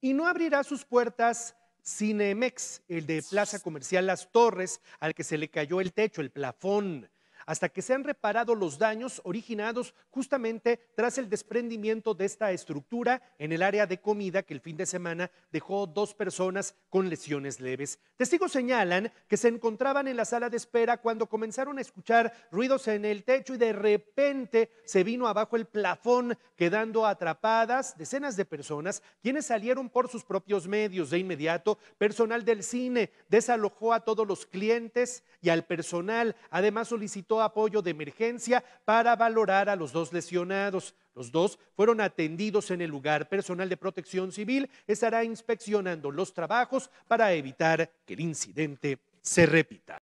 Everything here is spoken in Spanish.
y no abrirá sus puertas Cinemex, el de Plaza Comercial Las Torres, al que se le cayó el techo, el plafón hasta que se han reparado los daños originados justamente tras el desprendimiento de esta estructura en el área de comida que el fin de semana dejó dos personas con lesiones leves. Testigos señalan que se encontraban en la sala de espera cuando comenzaron a escuchar ruidos en el techo y de repente se vino abajo el plafón, quedando atrapadas decenas de personas, quienes salieron por sus propios medios de inmediato. Personal del cine desalojó a todos los clientes y al personal, además solicitó apoyo de emergencia para valorar a los dos lesionados. Los dos fueron atendidos en el lugar. Personal de protección civil estará inspeccionando los trabajos para evitar que el incidente se repita.